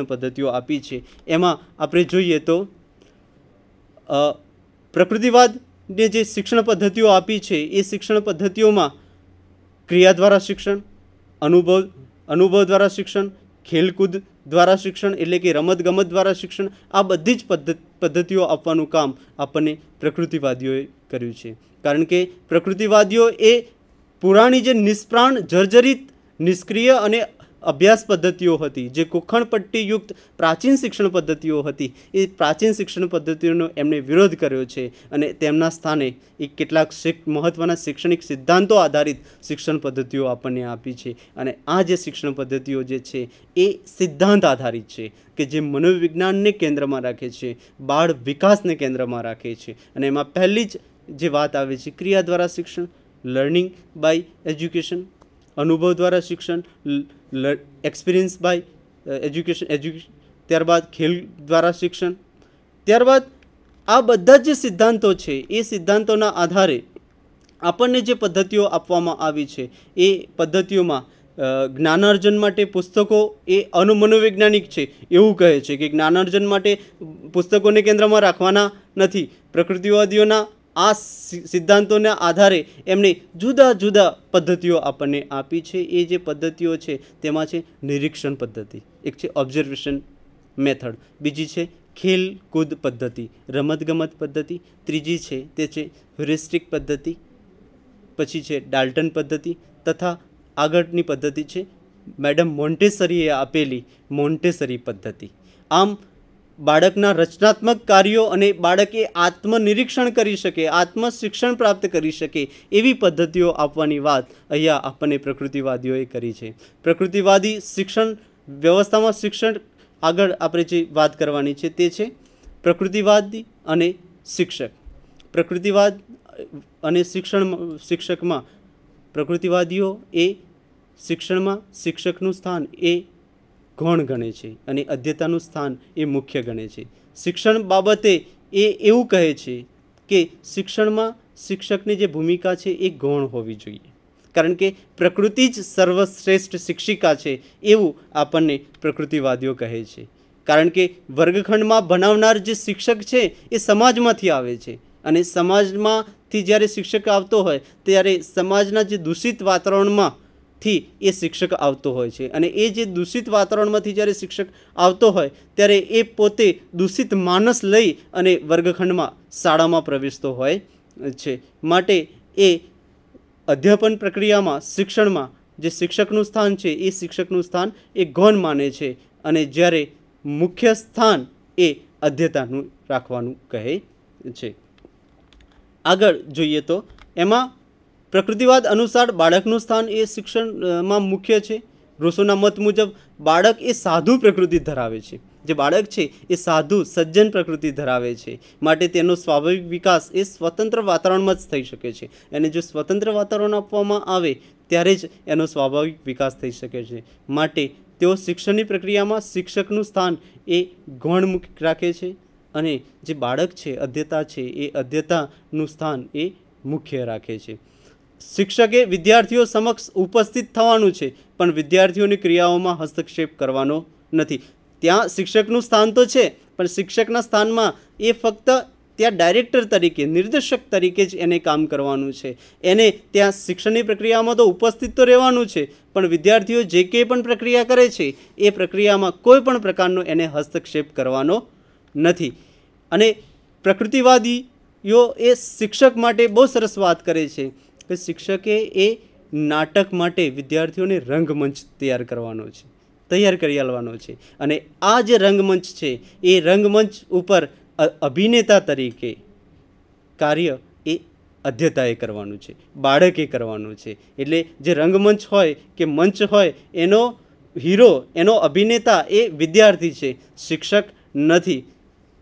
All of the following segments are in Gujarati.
પદ્ધતિઓ આપી છે એમાં આપણે જોઈએ તો પ્રકૃતિવાદને જે શિક્ષણ પદ્ધતિઓ આપી છે એ શિક્ષણ પદ્ધતિઓમાં ક્રિયા દ્વારા શિક્ષણ અનુભવ અનુભવ દ્વારા શિક્ષણ ખેલકૂદ દ્વારા શિક્ષણ એટલે કે રમતગમત દ્વારા શિક્ષણ આ બધી જ પદ્ધતિઓ આપવાનું કામ આપણને પ્રકૃતિવાદીઓએ કર્યું છે કારણ કે પ્રકૃતિવાદીઓ એ પુરાણી જે નિષ્પ્રાણ જર્જરિત નિષ્ક્રિય અને અભ્યાસ પદ્ધતિઓ હતી જે કોખણપટ્ટીયુક્ત પ્રાચીન શિક્ષણ પદ્ધતિઓ હતી એ પ્રાચીન શિક્ષણ પદ્ધતિઓનો એમણે વિરોધ કર્યો છે અને તેમના સ્થાને એ કેટલાક મહત્ત્વના શૈક્ષણિક સિદ્ધાંતો આધારિત શિક્ષણ પદ્ધતિઓ આપણને આપી છે અને આ જે શિક્ષણ પદ્ધતિઓ જે છે એ સિદ્ધાંત આધારિત છે કે જે મનોવિજ્ઞાનને કેન્દ્રમાં રાખે છે બાળ વિકાસને કેન્દ્રમાં રાખે છે અને એમાં પહેલી જ જે વાત આવે છે ક્રિયા દ્વારા શિક્ષણ લર્નિંગ બાય એજ્યુકેશન અનુભવ દ્વારા શિક્ષણ એક્સપિરિયન્સ બાય એજ્યુકેશન એજ્યુકેશન ત્યારબાદ ખેલ દ્વારા શિક્ષણ ત્યારબાદ આ બધા જે સિદ્ધાંતો છે એ સિદ્ધાંતોના આધારે આપણને જે પદ્ધતિઓ આપવામાં આવી છે એ પદ્ધતિઓમાં જ્ઞાનાર્જન માટે પુસ્તકો એ અનુમનોવૈજ્ઞાનિક છે એવું કહે છે કે જ્ઞાનાર્જન માટે પુસ્તકોને કેન્દ્રમાં રાખવાના નથી પ્રકૃતિવાદીઓના આ સિદ્ધાંતોના આધારે એમણે જુદા જુદા પદ્ધતિઓ આપણને આપી છે એ જે પદ્ધતિઓ છે તેમાં છે નિરીક્ષણ પદ્ધતિ એક છે ઓબ્ઝર્વેશન મેથડ બીજી છે ખેલકૂદ પદ્ધતિ રમતગમત પદ્ધતિ ત્રીજી છે તે છે હ્યુરિસ્ટિક પદ્ધતિ પછી છે ડાલ્ટન પદ્ધતિ તથા આગળની પદ્ધતિ છે મેડમ મોન્ટેસરીએ આપેલી મોન્ટેસરી પદ્ધતિ આમ બાળકના રચનાત્મક કાર્યો અને બાળકે આત્મનિરીક્ષણ કરી શકે આત્મશિક્ષણ પ્રાપ્ત કરી શકે એવી પદ્ધતિઓ આપવાની વાત અહીંયા આપણને પ્રકૃતિવાદીઓએ કરી છે પ્રકૃતિવાદી શિક્ષણ વ્યવસ્થામાં શિક્ષણ આગળ આપણે જે વાત કરવાની છે તે છે પ્રકૃતિવાદી અને શિક્ષક પ્રકૃતિવાદ અને શિક્ષણ શિક્ષકમાં પ્રકૃતિવાદીઓ એ શિક્ષણમાં શિક્ષકનું સ્થાન એ ગૌણ ગણે છે અને અધ્યતાનું સ્થાન એ મુખ્ય ગણે છે શિક્ષણ બાબતે એ એવું કહે છે કે શિક્ષણમાં શિક્ષકની જે ભૂમિકા છે એ ગૌણ હોવી જોઈએ કારણ કે પ્રકૃતિ જ સર્વશ્રેષ્ઠ શિક્ષિકા છે એવું આપણને પ્રકૃતિવાદીઓ કહે છે કારણ કે વર્ગખંડમાં ભણાવનાર જે શિક્ષક છે એ સમાજમાંથી આવે છે અને સમાજમાંથી જ્યારે શિક્ષક આવતો હોય ત્યારે સમાજના જે દૂષિત વાતાવરણમાં થી એ શિક્ષક આવતો હોય છે અને એ જે દૂષિત વાતાવરણમાંથી જ્યારે શિક્ષક આવતો હોય ત્યારે એ પોતે દૂષિત માનસ લઈ અને વર્ગખંડમાં શાળામાં પ્રવેશતો હોય છે માટે એ અધ્યાપન પ્રક્રિયામાં શિક્ષણમાં જે શિક્ષકનું સ્થાન છે એ શિક્ષકનું સ્થાન એ ગૌણ માને છે અને જ્યારે મુખ્ય સ્થાન એ અધ્યતાનું રાખવાનું કહે છે આગળ જોઈએ તો એમાં પ્રકૃતિવાદ અનુસાર બાળકનું સ્થાન એ શિક્ષણમાં મુખ્ય છે ઋષોના મત મુજબ બાળક એ સાધુ પ્રકૃતિ ધરાવે છે જે બાળક છે એ સાધુ સજ્જન પ્રકૃતિ ધરાવે છે માટે તેનો સ્વાભાવિક વિકાસ એ સ્વતંત્ર વાતાવરણમાં જ થઈ શકે છે એને જો સ્વતંત્ર વાતાવરણ આપવામાં આવે ત્યારે જ એનો સ્વાભાવિક વિકાસ થઈ શકે છે માટે તેઓ શિક્ષણની પ્રક્રિયામાં શિક્ષકનું સ્થાન એ ગૌણમુખ રાખે છે અને જે બાળક છે અધ્યતા છે એ અધ્યતાનું સ્થાન એ મુખ્ય રાખે છે શિક્ષકે વિદ્યાર્થીઓ સમક્ષ ઉપસ્થિત થવાનું છે પણ વિદ્યાર્થીઓની ક્રિયાઓમાં હસ્તક્ષેપ કરવાનો નથી ત્યાં શિક્ષકનું સ્થાન તો છે પણ શિક્ષકના સ્થાનમાં એ ફક્ત ત્યાં ડાયરેક્ટર તરીકે નિર્દેશક તરીકે જ એને કામ કરવાનું છે એને ત્યાં શિક્ષણની પ્રક્રિયામાં તો ઉપસ્થિત તો રહેવાનું છે પણ વિદ્યાર્થીઓ જે કંઈ પણ પ્રક્રિયા કરે છે એ પ્રક્રિયામાં કોઈ પણ પ્રકારનો એને હસ્તક્ષેપ કરવાનો નથી અને પ્રકૃતિવાદીઓ એ શિક્ષક માટે બહુ સરસ વાત કરે છે કે શિક્ષકે એ નાટક માટે વિદ્યાર્થીઓને રંગમંચ તૈયાર કરવાનો છે તૈયાર કરી આલવાનો છે અને આ જે રંગમંચ છે એ રંગમંચ ઉપર અભિનેતા તરીકે કાર્ય એ અધ્યતાએ કરવાનું છે બાળકે કરવાનું છે એટલે જે રંગમંચ હોય કે મંચ હોય એનો હીરો એનો અભિનેતા એ વિદ્યાર્થી છે શિક્ષક નથી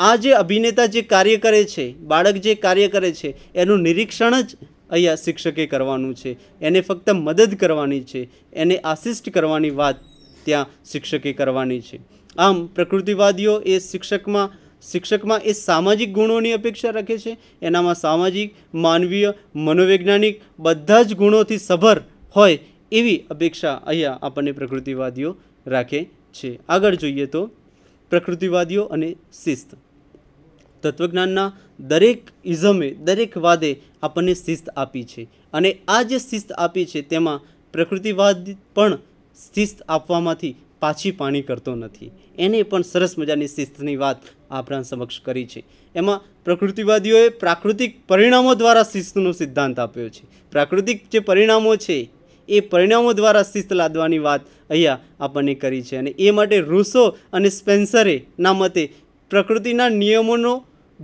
આ જે અભિનેતા જે કાર્ય કરે છે બાળક જે કાર્ય કરે છે એનું નિરીક્ષણ જ અહીંયા શિક્ષકે કરવાનું છે એને ફક્ત મદદ કરવાની છે એને આસિસ્ટ કરવાની વાત ત્યાં શિક્ષકે કરવાની છે આમ પ્રકૃતિવાદીઓ એ શિક્ષકમાં શિક્ષકમાં એ સામાજિક ગુણોની અપેક્ષા રાખે છે એનામાં સામાજિક માનવીય મનોવૈજ્ઞાનિક બધા જ ગુણોથી સભર હોય એવી અપેક્ષા અહીંયા આપણને પ્રકૃતિવાદીઓ રાખે છે આગળ જોઈએ તો પ્રકૃતિવાદીઓ અને શિસ્ત તત્વજ્ઞાનના દરેક ઇઝમે દરેક વાદે આપણને શિસ્ત આપી છે અને આ જે શિસ્ત આપી છે તેમાં પ્રકૃતિવાદ પણ શિસ્ત આપવામાંથી પાછી પાણી કરતો નથી એને પણ સરસ મજાની શિસ્તની વાત આપણા સમક્ષ કરી છે એમાં પ્રકૃતિવાદીઓએ પ્રાકૃતિક પરિણામો દ્વારા શિસ્તનો સિદ્ધાંત આપ્યો છે પ્રાકૃતિક જે પરિણામો છે એ પરિણામો દ્વારા શિસ્ત લાદવાની વાત અહીંયા આપણને કરી છે અને એ માટે રૂસો અને સ્પેન્સરે ના મતે પ્રકૃતિના નિયમોનો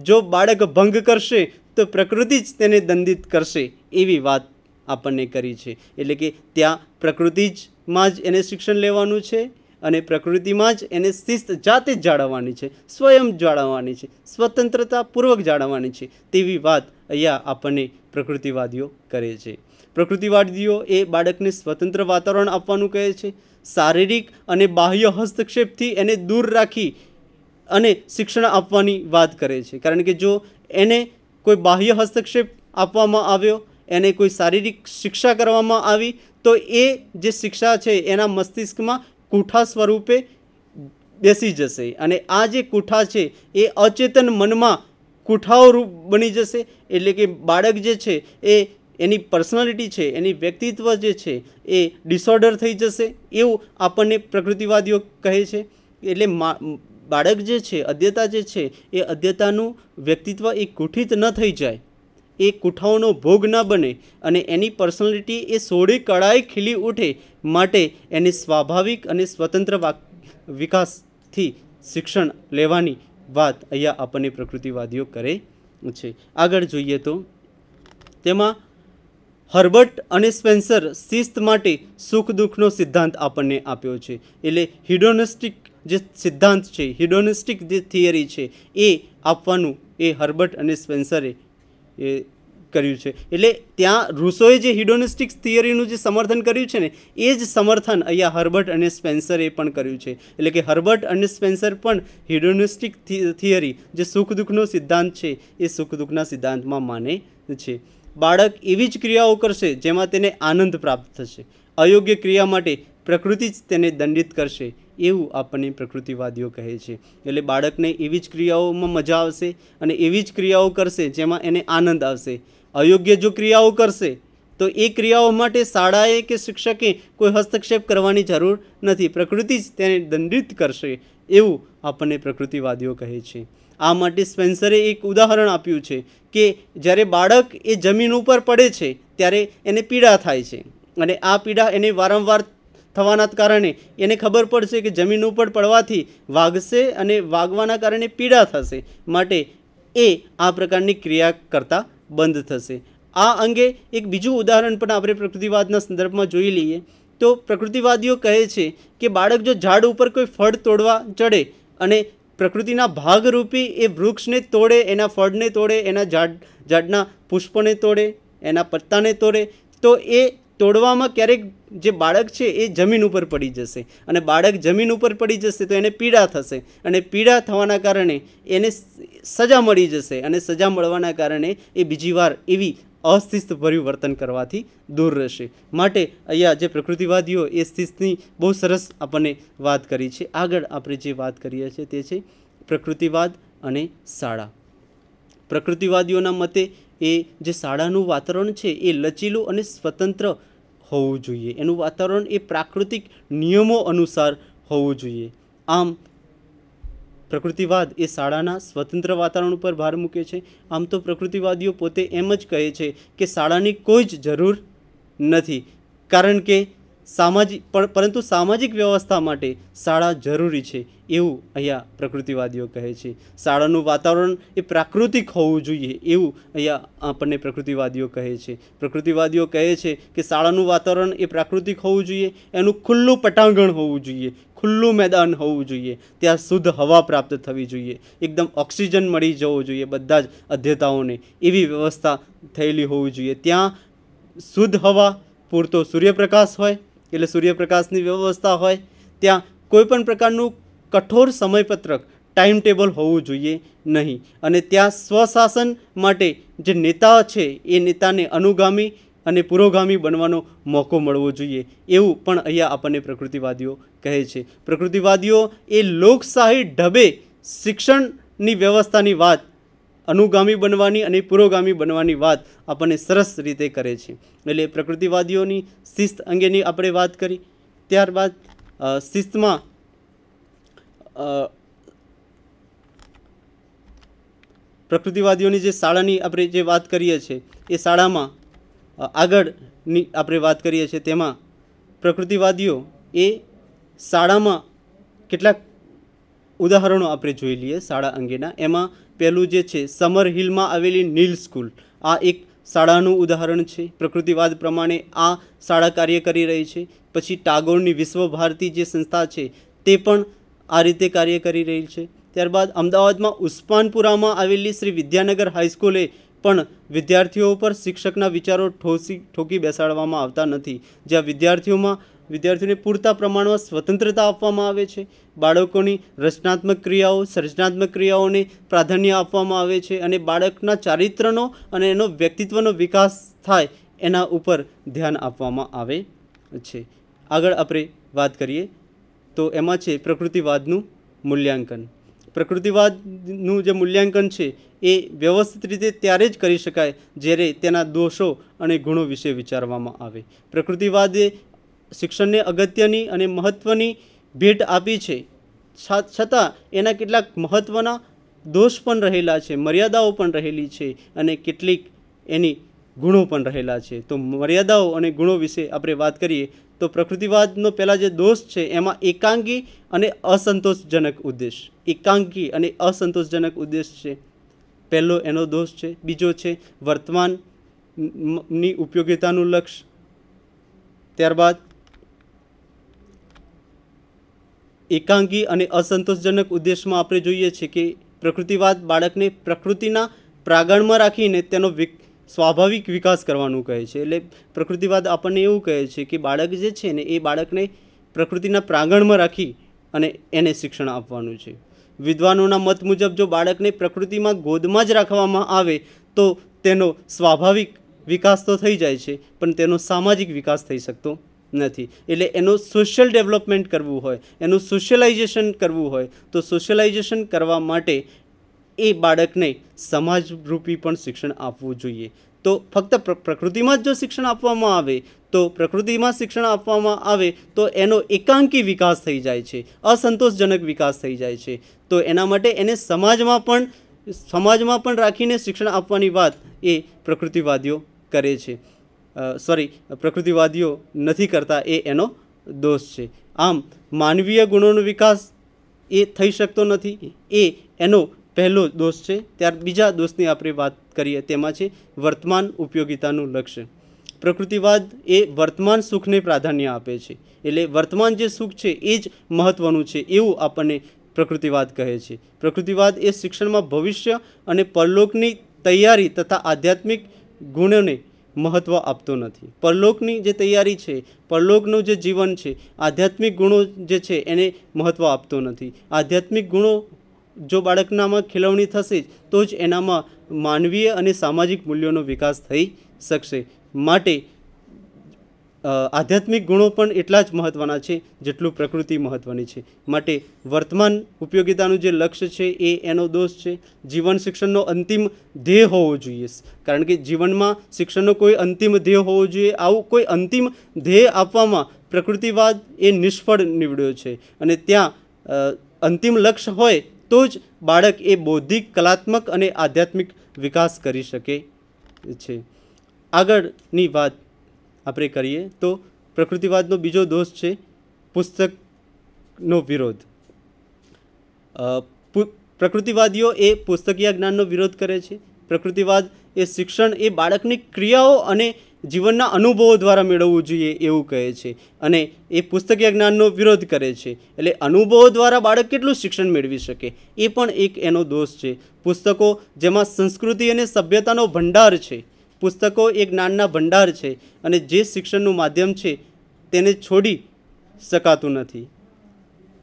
જો બાળક ભંગ કરશે તો પ્રકૃતિ જ તેને દંડિત કરશે એવી વાત આપણને કરી છે એટલે કે ત્યાં પ્રકૃતિ જમાં જ એને શિક્ષણ લેવાનું છે અને પ્રકૃતિમાં જ એને શિસ્ત જાતે જ જાળવવાની છે સ્વયં જાળવવાની છે સ્વતંત્રતાપૂર્વક જાળવવાની છે તેવી વાત અહીંયા આપણને પ્રકૃતિવાદીઓ કરે છે પ્રકૃતિવાદીઓ એ બાળકને સ્વતંત્ર વાતાવરણ આપવાનું કહે છે શારીરિક અને બાહ્ય હસ્તક્ષેપથી એને દૂર રાખી અને શિક્ષણ આપવાની વાત કરે છે કારણ કે જો એને કોઈ બાહ્ય હસ્તક્ષેપ આપવામાં આવ્યો એને કોઈ શારીરિક શિક્ષા કરવામાં આવી તો એ જે શિક્ષા છે એના મસ્તિષ્કમાં કૂઠા સ્વરૂપે બેસી જશે અને આ જે કૂઠા છે એ અચેતન મનમાં કૂઠાઓ રૂપ બની જશે એટલે કે બાળક જે છે એ એની પર્સનાલિટી છે એની વ્યક્તિત્વ જે છે એ ડિસઓર્ડર થઈ જશે એવું આપણને પ્રકૃતિવાદીઓ કહે છે એટલે બાળક જે છે અધ્યતા જે છે એ અધ્યતાનું વ્યક્તિત્વ એ કુઠિત ન થઈ જાય એ કુઠાઓનો ભોગ ન બને અને એની પર્સનાલિટી એ સોળે કળાએ ખીલી ઉઠે માટે એને સ્વાભાવિક અને સ્વતંત્ર વિકાસથી શિક્ષણ લેવાની વાત અહીંયા આપણને પ્રકૃતિવાદીઓ કરે છે આગળ જોઈએ તો તેમાં હર્બર્ટ અને સ્પેન્સર શિસ્ત માટે સુખ દુઃખનો સિદ્ધાંત આપણને આપ્યો છે એટલે હિડોનિસ્ટિક જે સિદ્ધાંત છે હિડોનિસ્ટિક જે થિયરી છે એ આપવાનું એ હર્બર્ટ અને સ્પેન્સરે એ કર્યું છે એટલે ત્યાં રૂસોએ જે હિડોનિસ્ટિક થિયરીનું જે સમર્થન કર્યું છે ને એ જ સમર્થન અહીંયા હર્બર્ટ અને સ્પેન્સરે પણ કર્યું છે એટલે કે હર્બર્ટ અને સ્પેન્સર પણ હિડોનિસ્ટિક થિયરી જે સુખ દુઃખનો સિદ્ધાંત છે એ સુખ દુઃખના સિદ્ધાંતમાં માને છે બાળક એવી જ ક્રિયાઓ કરશે જેમાં તેને આનંદ પ્રાપ્ત થશે અયોગ્ય ક્રિયા માટે પ્રકૃતિ જ તેને દંડિત કરશે એવું આપણને પ્રકૃતિવાદીઓ કહે છે એટલે બાળકને એવી જ ક્રિયાઓમાં મજા આવશે અને એવી જ ક્રિયાઓ કરશે જેમાં એને આનંદ આવશે અયોગ્ય જો ક્રિયાઓ કરશે તો એ ક્રિયાઓ માટે શાળાએ કે શિક્ષકે કોઈ હસ્તક્ષેપ કરવાની જરૂર નથી પ્રકૃતિ જ તેને દંડિત કરશે એવું આપણને પ્રકૃતિવાદીઓ કહે છે આ માટે સ્પેન્સરે એક ઉદાહરણ આપ્યું છે કે જ્યારે બાળક એ જમીન ઉપર પડે છે ત્યારે એને પીડા થાય છે અને આ પીડા એને વારંવાર થવાના કારણે એને ખબર પડશે કે જમીન ઉપર પડવાથી વાગશે અને વાગવાના કારણે પીડા થશે માટે એ આ પ્રકારની ક્રિયા કરતા બંધ થશે આ અંગે એક બીજું ઉદાહરણ પણ આપણે પ્રકૃતિવાદના સંદર્ભમાં જોઈ લઈએ તો પ્રકૃતિવાદીઓ કહે છે કે બાળક જો ઝાડ ઉપર કોઈ ફળ તોડવા ચડે અને પ્રકૃતિના ભાગરૂપી એ વૃક્ષને તોડે એના ફળને તોડે એના ઝાડ ઝાડના પુષ્પને તોડે એના પત્તાને તોડે તો એ તોડવામાં ક્યારેક જે બાળક છે એ જમીન ઉપર પડી જશે અને બાળક જમીન ઉપર પડી જશે તો એને પીડા થશે અને પીડા થવાના કારણે એને સજા મળી જશે અને સજા મળવાના કારણે એ બીજી વાર એવી અસ્થિસ્થભર્યું વર્તન કરવાથી દૂર રહેશે માટે અહીંયા જે પ્રકૃતિવાદીઓ એ સ્થિતની બહુ સરસ આપણને વાત કરી છે આગળ આપણે જે વાત કરીએ છીએ તે છે પ્રકૃતિવાદ અને શાળા પ્રકૃતિવાદીઓના મતે એ જે શાળાનું વાતાવરણ છે એ લચીલું અને સ્વતંત્ર હોવું જોઈએ એનું વાતાવરણ એ પ્રાકૃતિક નિયમો અનુસાર હોવું જોઈએ આમ પ્રકૃતિવાદ એ શાળાના સ્વતંત્ર વાતાવરણ ઉપર ભાર મૂકે છે આમ તો પ્રકૃતિવાદીઓ પોતે એમ જ કહે છે કે શાળાની કોઈ જ જરૂર નથી કારણ કે સામાજિક પરંતુ સામાજિક વ્યવસ્થા માટે શાળા જરૂરી છે એવું અહીંયા પ્રકૃતિવાદીઓ કહે છે શાળાનું વાતાવરણ એ પ્રાકૃતિક હોવું જોઈએ એવું અહીંયા આપણને પ્રકૃતિવાદીઓ કહે છે પ્રકૃતિવાદીઓ કહે છે કે શાળાનું વાતાવરણ એ પ્રાકૃતિક હોવું જોઈએ એનું ખુલ્લું પટાંગણ હોવું જોઈએ ખુલ્લું મેદાન હોવું જોઈએ ત્યાં શુદ્ધ હવા પ્રાપ્ત થવી જોઈએ એકદમ ઓક્સિજન મળી જવો જોઈએ બધા જ અધ્યતાઓને એવી વ્યવસ્થા થયેલી હોવી જોઈએ ત્યાં શુદ્ધ હવા પૂરતો સૂર્યપ્રકાશ હોય એટલે સૂર્યપ્રકાશની વ્યવસ્થા હોય ત્યાં કોઈપણ પ્રકારનું કઠોર સમયપત્રક ટાઈમ ટેબલ હોવું જોઈએ નહીં અને ત્યાં સ્વશાસન માટે જે નેતા છે એ નેતાને અનુગામી અને પુરોગામી બનવાનો મોકો મળવો જોઈએ એવું પણ અહીંયા આપણને પ્રકૃતિવાદીઓ કહે છે પ્રકૃતિવાદીઓ એ લોકશાહી ઢબે શિક્ષણની વ્યવસ્થાની વાત અનુગામી બનવાની અને પુરોગામી બનવાની વાત આપણને સરસ રીતે કરે છે એટલે પ્રકૃતિવાદીઓની શિસ્ત અંગેની આપણે વાત કરી ત્યારબાદ શિસ્તમાં પ્રકૃતિવાદીઓની જે શાળાની આપણે જે વાત કરીએ છીએ એ શાળામાં આગળની આપણે વાત કરીએ છીએ તેમાં પ્રકૃતિવાદીઓ એ શાળામાં કેટલાક ઉદાહરણો આપણે જોઈ લઈએ શાળા અંગેના એમાં પહેલું જે છે સમર હિલમાં આવેલી નીલ સ્કૂલ આ એક શાળાનું ઉદાહરણ છે પ્રકૃતિવાદ પ્રમાણે આ શાળા કાર્ય કરી રહી છે પછી ટાગોરની વિશ્વભારતી જે સંસ્થા છે તે પણ આ રીતે કાર્ય કરી રહી છે ત્યારબાદ અમદાવાદમાં ઉસ્માનપુરામાં આવેલી શ્રી વિદ્યાનગર હાઈસ્કૂલે પણ વિદ્યાર્થીઓ પર શિક્ષકના વિચારો ઠોસી ઠોકી બેસાડવામાં આવતા નથી જ્યાં વિદ્યાર્થીઓમાં વિદ્યાર્થીઓને પૂરતા પ્રમાણમાં સ્વતંત્રતા આપવામાં આવે છે બાળકોની રચનાત્મક ક્રિયાઓ સર્જનાત્મક ક્રિયાઓને પ્રાધાન્ય આપવામાં આવે છે અને બાળકના ચારિત્રનો અને એનો વ્યક્તિત્વનો વિકાસ થાય એના ઉપર ધ્યાન આપવામાં આવે છે આગળ આપણે વાત કરીએ તો એમાં છે પ્રકૃતિવાદનું મૂલ્યાંકન પ્રકૃતિવાદનું જે મૂલ્યાંકન છે એ વ્યવસ્થિત રીતે ત્યારે જ કરી શકાય જ્યારે તેના દોષો અને ગુણો વિશે વિચારવામાં આવે પ્રકૃતિવાદે શિક્ષણને અગત્યની અને મહત્ત્વની ભેટ આપી છે છતાં એના કેટલાક મહત્ત્વના દોષ પણ રહેલા છે મર્યાદાઓ પણ રહેલી છે અને કેટલીક એની ગુણો પણ રહેલા છે તો મર્યાદાઓ અને ગુણો વિશે આપણે વાત કરીએ તો પ્રકૃતિવાદનો પહેલાં જે દોષ છે એમાં એકાંગી અને અસંતોષજનક ઉદ્દેશ એકાંગી અને અસંતોષજનક ઉદ્દેશ છે પહેલો એનો દોષ છે બીજો છે વર્તમાનની ઉપયોગિતાનું લક્ષ ત્યારબાદ એકાંગી અને અસંતોષજનક ઉદ્દેશમાં આપણે જોઈએ છીએ કે પ્રકૃતિવાદ બાળકને પ્રકૃતિના પ્રાગણમાં રાખીને તેનો વિક સ્વાભાવિક વિકાસ કરવાનું કહે છે એટલે પ્રકૃતિવાદ આપણને એવું કહે છે કે બાળક જે છે ને એ બાળકને પ્રકૃતિના પ્રાંગણમાં રાખી અને એને શિક્ષણ આપવાનું છે વિદ્વાનોના મત મુજબ જો બાળકને પ્રકૃતિમાં ગોદમાં જ રાખવામાં આવે તો તેનો સ્વાભાવિક વિકાસ તો થઈ જાય છે પણ તેનો સામાજિક વિકાસ થઈ શકતો નથી એટલે એનું સોશિયલ ડેવલપમેન્ટ કરવું હોય એનું સોશિયલાઇઝેશન કરવું હોય તો સોશિયલાઇઝેશન કરવા માટે એ બાળકને સમાજરૂપી પણ શિક્ષણ આપવું જોઈએ તો ફક્ત પ્ર પ્રકૃતિમાં જ જો શિક્ષણ આપવામાં આવે તો પ્રકૃતિમાં શિક્ષણ આપવામાં આવે તો એનો એકાંકી વિકાસ થઈ જાય છે અસંતોષજનક વિકાસ થઈ જાય છે તો એના માટે એને સમાજમાં પણ સમાજમાં પણ રાખીને શિક્ષણ આપવાની વાત એ પ્રકૃતિવાદીઓ કરે છે સોરી પ્રકૃતિવાદીઓ નથી કરતા એ એનો દોષ છે આમ માનવીય ગુણોનો વિકાસ એ થઈ શકતો નથી એ એનો પહેલો દોષ છે ત્યાર બીજા દોષની આપણે વાત કરીએ તેમાં છે વર્તમાન ઉપયોગિતાનું લક્ષ્ય પ્રકૃતિવાદ એ વર્તમાન સુખને પ્રાધાન્ય આપે છે એટલે વર્તમાન જે સુખ છે એ જ મહત્ત્વનું છે એવું આપણને પ્રકૃતિવાદ કહે છે પ્રકૃતિવાદ એ શિક્ષણમાં ભવિષ્ય અને પરલોકની તૈયારી તથા આધ્યાત્મિક ગુણોને મહત્ત્વ આપતો નથી પરલોકની જે તૈયારી છે પરલોકનું જે જીવન છે આધ્યાત્મિક ગુણો જે છે એને મહત્ત્વ આપતો નથી આધ્યાત્મિક ગુણો જો બાળકનામાં ખેલવણી થશે તો જ એનામાં માનવીય અને સામાજિક મૂલ્યોનો વિકાસ થઈ શકશે માટે આધ્યાત્મિક ગુણો પણ એટલા જ મહત્ત્વના છે જેટલું પ્રકૃતિ મહત્ત્વની છે માટે વર્તમાન ઉપયોગિતાનું જે લક્ષ્ય છે એ એનો દોષ છે જીવન શિક્ષણનો અંતિમ ધ્યેય હોવો જોઈએ કારણ કે જીવનમાં શિક્ષણનો કોઈ અંતિમ ધ્યેય હોવો જોઈએ આવું કોઈ અંતિમ ધ્યેય આપવામાં પ્રકૃતિવાદ એ નિષ્ફળ નીવડ્યો છે અને ત્યાં અંતિમ લક્ષ્ય હોય તો જ બાળક એ બૌદ્ધિક કલાત્મક અને આધ્યાત્મિક વિકાસ કરી શકે છે આગળની વાત આપણે કરીએ તો પ્રકૃતિવાદનો બીજો દોષ છે પુસ્તકનો વિરોધ પ્રકૃતિવાદીઓ એ પુસ્તકીય જ્ઞાનનો વિરોધ કરે છે પ્રકૃતિવાદ એ શિક્ષણ એ બાળકની ક્રિયાઓ અને જીવનના અનુભવો દ્વારા મેળવવું જોઈએ એવું કહે છે અને એ પુસ્તકીય જ્ઞાનનો વિરોધ કરે છે એટલે અનુભવો દ્વારા બાળક કેટલું શિક્ષણ મેળવી શકે એ પણ એક એનો દોષ છે પુસ્તકો જેમાં સંસ્કૃતિ અને સભ્યતાનો ભંડાર છે પુસ્તકો એ જ્ઞાનના ભંડાર છે અને જે શિક્ષણનું માધ્યમ છે તેને છોડી શકાતું નથી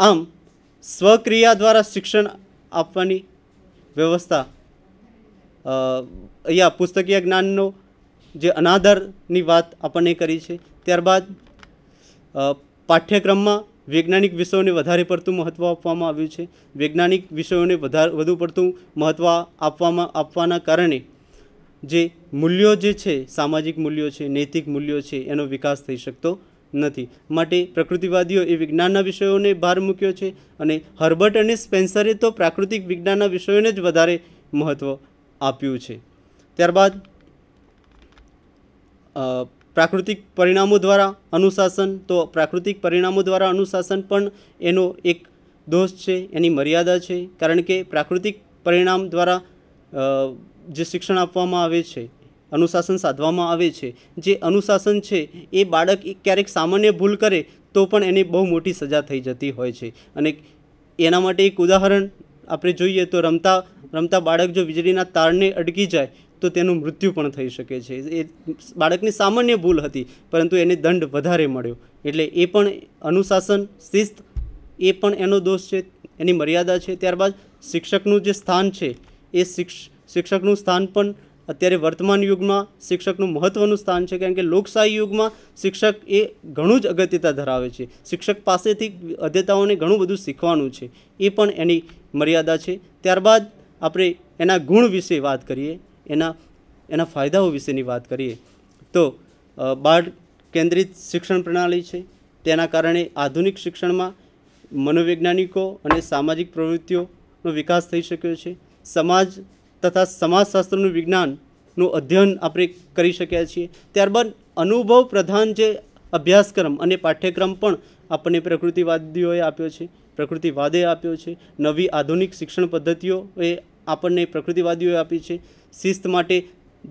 આમ સ્વક્રિયા દ્વારા શિક્ષણ આપવાની વ્યવસ્થા અહીંયા પુસ્તકીય જ્ઞાનનો જે અનાદરની વાત આપણને કરી છે ત્યારબાદ પાઠ્યક્રમમાં વૈજ્ઞાનિક વિષયોને વધારે પડતું મહત્ત્વ આપવામાં આવ્યું છે વૈજ્ઞાનિક વિષયોને વધારે વધુ પડતું મહત્ત્વ આપવામાં આપવાના કારણે જે મૂલ્યો જે છે સામાજિક મૂલ્યો છે નૈતિક મૂલ્યો છે એનો વિકાસ થઈ શકતો નથી માટે પ્રકૃતિવાદીઓ એ વિજ્ઞાનના વિષયોને ભાર મૂક્યો છે અને હર્બર્ટ અને સ્પેન્સરે તો પ્રાકૃતિક વિજ્ઞાનના વિષયોને જ વધારે મહત્ત્વ આપ્યું છે ત્યારબાદ પ્રાકૃતિક પરિણામો દ્વારા અનુશાસન તો પ્રાકૃતિક પરિણામો દ્વારા અનુશાસન પણ એનો એક દોષ છે એની મર્યાદા છે કારણ કે પ્રાકૃતિક પરિણામ દ્વારા જે શિક્ષણ આપવામાં આવે છે અનુશાસન સાધવામાં આવે છે જે અનુશાસન છે એ બાળક ક્યારેક સામાન્ય ભૂલ કરે તો પણ એની બહુ મોટી સજા થઈ જતી હોય છે અને એના માટે એક ઉદાહરણ આપણે જોઈએ તો રમતા રમતા બાળક જો વીજળીના તારને અડકી જાય તો તેનું મૃત્યુ પણ થઈ શકે છે એ બાળકની સામાન્ય ભૂલ હતી પરંતુ એને દંડ વધારે મળ્યો એટલે એ પણ અનુશાસન શિસ્ત એ પણ એનો દોષ છે એની મર્યાદા છે ત્યારબાદ શિક્ષકનું જે સ્થાન છે એ શિક્ષકનું સ્થાન પણ અત્યારે વર્તમાન યુગમાં શિક્ષકનું મહત્ત્વનું સ્થાન છે કારણ કે લોકશાહી યુગમાં શિક્ષક એ ઘણું જ અગત્યતા ધરાવે છે શિક્ષક પાસેથી અધ્યતાઓને ઘણું બધું શીખવાનું છે એ પણ એની મર્યાદા છે ત્યારબાદ આપણે એના ગુણ વિશે વાત કરીએ એના એના ફાયદાઓ વિશેની વાત કરીએ તો બાળ કેન્દ્રિત શિક્ષણ પ્રણાલી છે તેના કારણે આધુનિક શિક્ષણમાં મનોવૈજ્ઞાનિકો અને સામાજિક પ્રવૃત્તિઓનો વિકાસ થઈ શક્યો છે સમાજ તથા સમાજશાસ્ત્રનું વિજ્ઞાનનું અધ્યયન આપણે કરી શક્યા છીએ ત્યારબાદ અનુભવ પ્રધાન જે અભ્યાસક્રમ અને પાઠ્યક્રમ પણ આપણને પ્રકૃતિવાદીઓએ આપ્યો છે પ્રકૃતિવાદે આપ્યો છે નવી આધુનિક શિક્ષણ પદ્ધતિઓ એ આપણને પ્રકૃતિવાદીઓએ આપી છે શિસ્ત માટે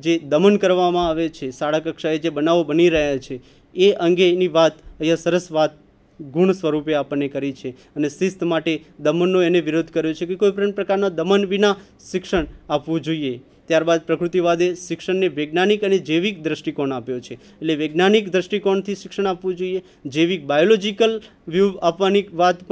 જે દમન કરવામાં આવે છે શાળા કક્ષાએ જે બનાવો બની રહ્યા છે એ અંગેની વાત અહીંયા સરસ વાત ગુણ સ્વરૂપે આપણને કરી છે અને શિસ્ત માટે દમનનો એને વિરોધ કર્યો છે કે કોઈપણ પ્રકારના દમન વિના શિક્ષણ આપવું જોઈએ ત્યારબાદ પ્રકૃતિવાદે શિક્ષણને વૈજ્ઞાનિક અને જૈવિક દ્રષ્ટિકોણ આપ્યો છે એટલે વૈજ્ઞાનિક દ્રષ્ટિકોણથી શિક્ષણ આપવું જોઈએ જૈવિક બાયોલોજીકલ વ્યૂ આપવાની વાત પણ